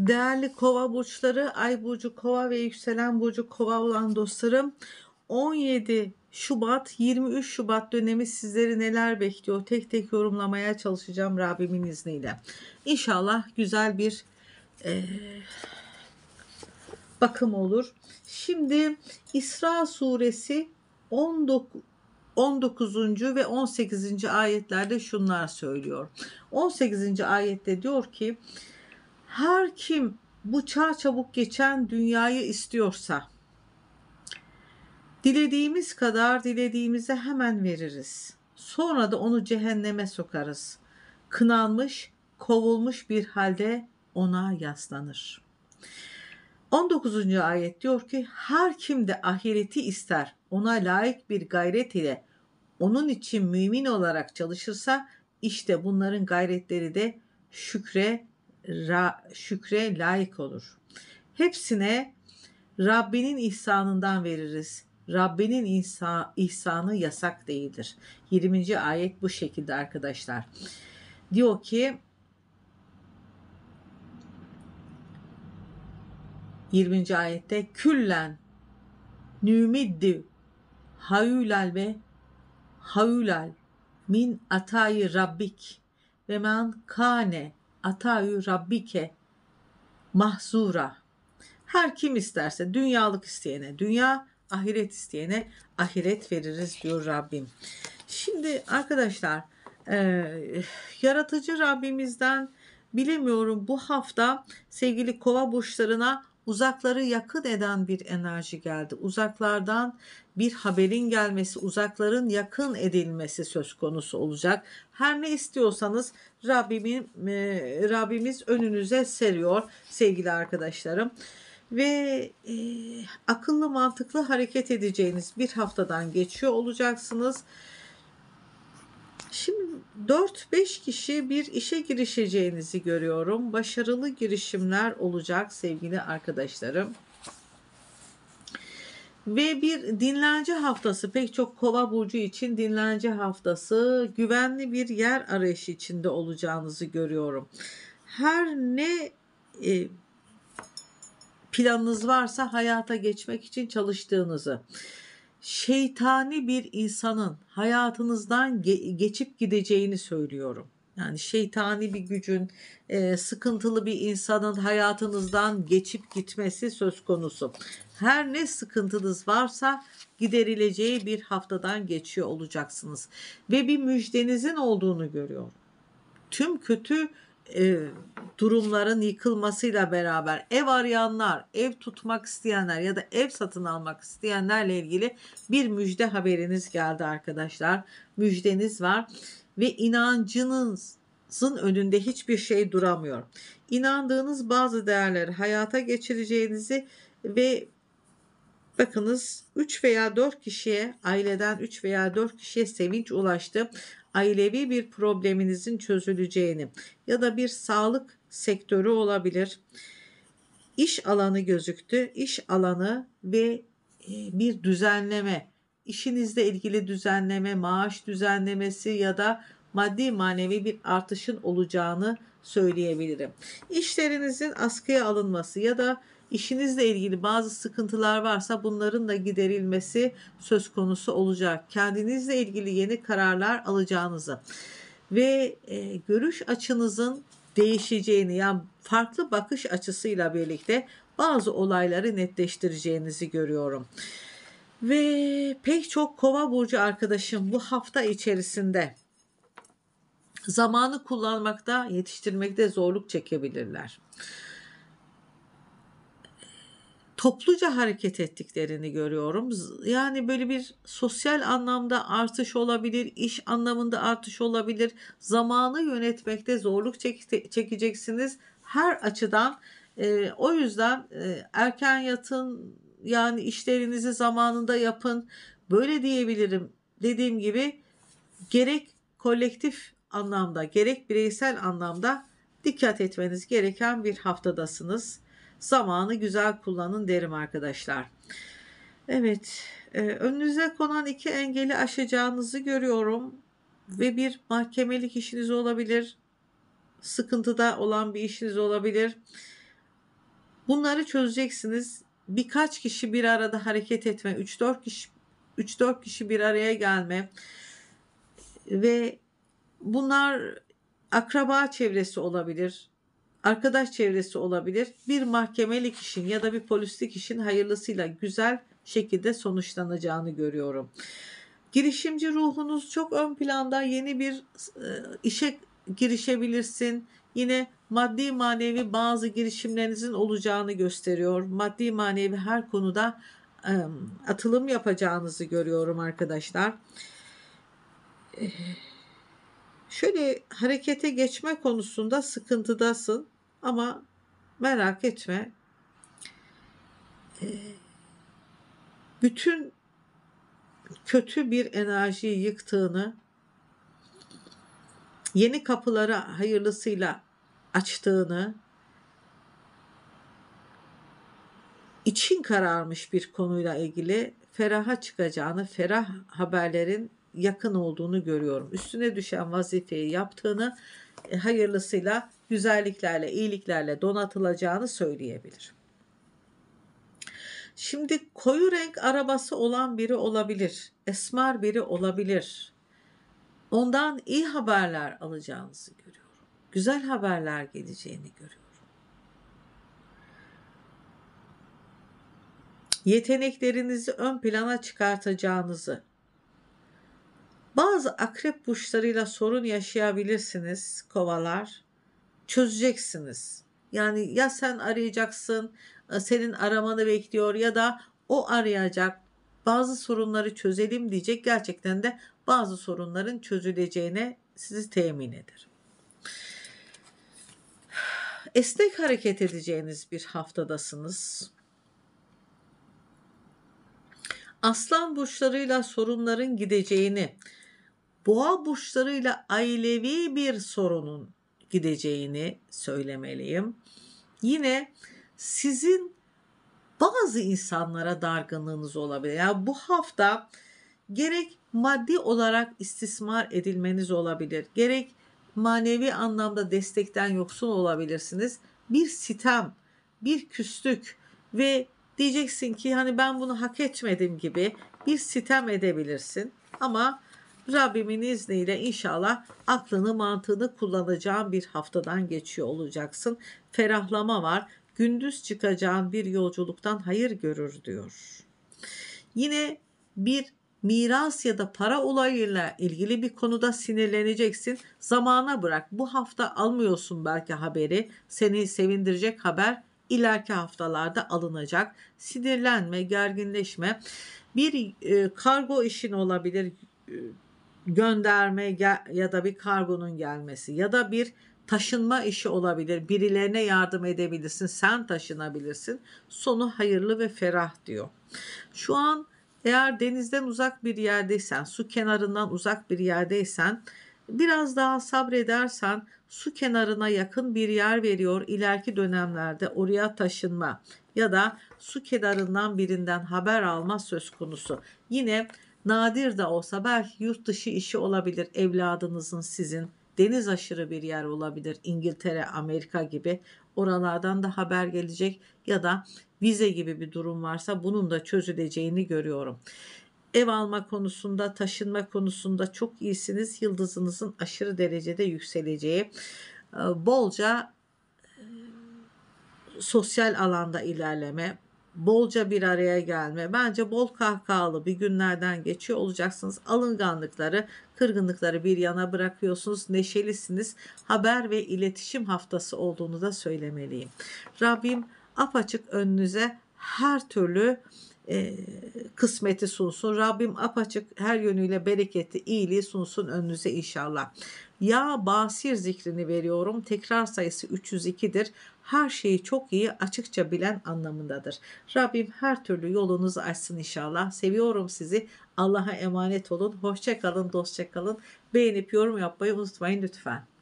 Değerli kova burçları, ay burcu kova ve yükselen burcu kova olan dostlarım 17 Şubat 23 Şubat dönemi sizleri neler bekliyor tek tek yorumlamaya çalışacağım Rabbimin izniyle. İnşallah güzel bir e, bakım olur. Şimdi İsra suresi 19 19. ve 18. ayetlerde şunlar söylüyor. 18. ayette diyor ki her kim bu çar çabuk geçen dünyayı istiyorsa dilediğimiz kadar dilediğimize hemen veririz. Sonra da onu cehenneme sokarız. Kınanmış, kovulmuş bir halde ona yaslanır. 19. ayet diyor ki her kim de ahireti ister ona layık bir gayret ile onun için mümin olarak çalışırsa işte bunların gayretleri de şükre ra, şükre layık olur. Hepsine Rabbinin ihsanından veririz. Rabbinin ihsa, ihsanı yasak değildir. 20. ayet bu şekilde arkadaşlar. Diyor ki 20. ayette küllen nümiddi hayulal ve hayulal min atayi rabbik ve men kane ataü rabbike mahzura. Her kim isterse dünyalık isteyene dünya, ahiret isteyene ahiret veririz diyor Rabbim. Şimdi arkadaşlar e, yaratıcı Rabbimizden bilemiyorum bu hafta sevgili kova burçlarına uzakları yakın eden bir enerji geldi. Uzaklardan bir haberin gelmesi, uzakların yakın edilmesi söz konusu olacak. Her ne istiyorsanız Rabbimin, e, Rabbimiz önünüze seriyor sevgili arkadaşlarım ve e, akıllı mantıklı hareket edeceğiniz bir haftadan geçiyor olacaksınız. Şimdi 4-5 kişi bir işe girişeceğinizi görüyorum. Başarılı girişimler olacak sevgili arkadaşlarım. Ve bir dinlence haftası pek çok kova burcu için dinlence haftası güvenli bir yer arayışı içinde olacağınızı görüyorum. Her ne e, planınız varsa hayata geçmek için çalıştığınızı şeytani bir insanın hayatınızdan ge- geçip gideceğini söylüyorum. Yani şeytani bir gücün, e, sıkıntılı bir insanın hayatınızdan geçip gitmesi söz konusu. Her ne sıkıntınız varsa giderileceği bir haftadan geçiyor olacaksınız. Ve bir müjdenizin olduğunu görüyorum. Tüm kötü e, durumların yıkılmasıyla beraber ev arayanlar, ev tutmak isteyenler ya da ev satın almak isteyenlerle ilgili bir müjde haberiniz geldi arkadaşlar. Müjdeniz var ve inancınızın önünde hiçbir şey duramıyor. İnandığınız bazı değerleri hayata geçireceğinizi ve Bakınız 3 veya 4 kişiye aileden 3 veya 4 kişiye sevinç ulaştı. Ailevi bir probleminizin çözüleceğini ya da bir sağlık sektörü olabilir. İş alanı gözüktü. İş alanı ve e, bir düzenleme, işinizle ilgili düzenleme, maaş düzenlemesi ya da maddi manevi bir artışın olacağını söyleyebilirim. İşlerinizin askıya alınması ya da İşinizle ilgili bazı sıkıntılar varsa bunların da giderilmesi söz konusu olacak. Kendinizle ilgili yeni kararlar alacağınızı ve e, görüş açınızın değişeceğini yani farklı bakış açısıyla birlikte bazı olayları netleştireceğinizi görüyorum. Ve pek çok kova burcu arkadaşım bu hafta içerisinde zamanı kullanmakta, yetiştirmekte zorluk çekebilirler topluca hareket ettiklerini görüyorum. Yani böyle bir sosyal anlamda artış olabilir, iş anlamında artış olabilir. Zamanı yönetmekte zorluk çek çekeceksiniz her açıdan. E, o yüzden e, erken yatın yani işlerinizi zamanında yapın. Böyle diyebilirim. Dediğim gibi gerek kolektif anlamda gerek bireysel anlamda dikkat etmeniz gereken bir haftadasınız. Zamanı güzel kullanın derim arkadaşlar. Evet, e, önünüze konan iki engeli aşacağınızı görüyorum ve bir mahkemelik işiniz olabilir. Sıkıntıda olan bir işiniz olabilir. Bunları çözeceksiniz. Birkaç kişi bir arada hareket etme, 3-4 kişi 3-4 kişi bir araya gelme ve bunlar akraba çevresi olabilir arkadaş çevresi olabilir. Bir mahkemelik işin ya da bir polislik işin hayırlısıyla güzel şekilde sonuçlanacağını görüyorum. Girişimci ruhunuz çok ön planda. Yeni bir e, işe girişebilirsin. Yine maddi manevi bazı girişimlerinizin olacağını gösteriyor. Maddi manevi her konuda e, atılım yapacağınızı görüyorum arkadaşlar. E, şöyle harekete geçme konusunda sıkıntıdasın. Ama merak etme. Ee, bütün kötü bir enerjiyi yıktığını, yeni kapıları hayırlısıyla açtığını, için kararmış bir konuyla ilgili feraha çıkacağını, ferah haberlerin yakın olduğunu görüyorum. Üstüne düşen vazifeyi yaptığını e, hayırlısıyla, güzelliklerle, iyiliklerle donatılacağını söyleyebilir. Şimdi koyu renk arabası olan biri olabilir, esmer biri olabilir. Ondan iyi haberler alacağınızı görüyorum. Güzel haberler geleceğini görüyorum. Yeteneklerinizi ön plana çıkartacağınızı, bazı akrep burçlarıyla sorun yaşayabilirsiniz kovalar. Çözeceksiniz. Yani ya sen arayacaksın, e, senin aramanı bekliyor ya da o arayacak. Bazı sorunları çözelim diyecek. Gerçekten de bazı sorunların çözüleceğine sizi temin eder. Esnek hareket edeceğiniz bir haftadasınız. Aslan burçlarıyla sorunların gideceğini, boğa burçlarıyla ailevi bir sorunun gideceğini söylemeliyim. Yine sizin bazı insanlara dargınlığınız olabilir. Yani bu hafta gerek maddi olarak istismar edilmeniz olabilir. Gerek manevi anlamda destekten yoksun olabilirsiniz. Bir sitem, bir küslük ve diyeceksin ki hani ben bunu hak etmedim gibi bir sitem edebilirsin. Ama Rabbimin izniyle inşallah aklını mantığını kullanacağın bir haftadan geçiyor olacaksın. Ferahlama var. Gündüz çıkacağın bir yolculuktan hayır görür diyor. Yine bir miras ya da para olayıyla ilgili bir konuda sinirleneceksin. Zamana bırak. Bu hafta almıyorsun belki haberi. Seni sevindirecek haber ileriki haftalarda alınacak. Sinirlenme, gerginleşme. Bir e, kargo işin olabilir. E, gönderme ya da bir kargonun gelmesi ya da bir taşınma işi olabilir. Birilerine yardım edebilirsin. Sen taşınabilirsin. Sonu hayırlı ve ferah diyor. Şu an eğer denizden uzak bir yerdeysen, su kenarından uzak bir yerdeysen biraz daha sabredersen su kenarına yakın bir yer veriyor. İleriki dönemlerde oraya taşınma ya da su kenarından birinden haber alma söz konusu. Yine nadir de olsa belki yurt dışı işi olabilir evladınızın sizin. Deniz aşırı bir yer olabilir İngiltere, Amerika gibi. Oralardan da haber gelecek ya da vize gibi bir durum varsa bunun da çözüleceğini görüyorum. Ev alma konusunda, taşınma konusunda çok iyisiniz. Yıldızınızın aşırı derecede yükseleceği. E, bolca e, sosyal alanda ilerleme, bolca bir araya gelme. Bence bol kahkahalı bir günlerden geçiyor olacaksınız. Alınganlıkları, kırgınlıkları bir yana bırakıyorsunuz. Neşelisiniz. Haber ve iletişim haftası olduğunu da söylemeliyim. Rabbim apaçık önünüze her türlü e, kısmeti sunsun. Rabbim apaçık her yönüyle bereketi, iyiliği sunsun önünüze inşallah. Ya Basir zikrini veriyorum. Tekrar sayısı 302'dir. Her şeyi çok iyi açıkça bilen anlamındadır. Rabbim her türlü yolunuzu açsın inşallah. Seviyorum sizi. Allah'a emanet olun. Hoşçakalın dostçakalın. Beğenip yorum yapmayı unutmayın lütfen.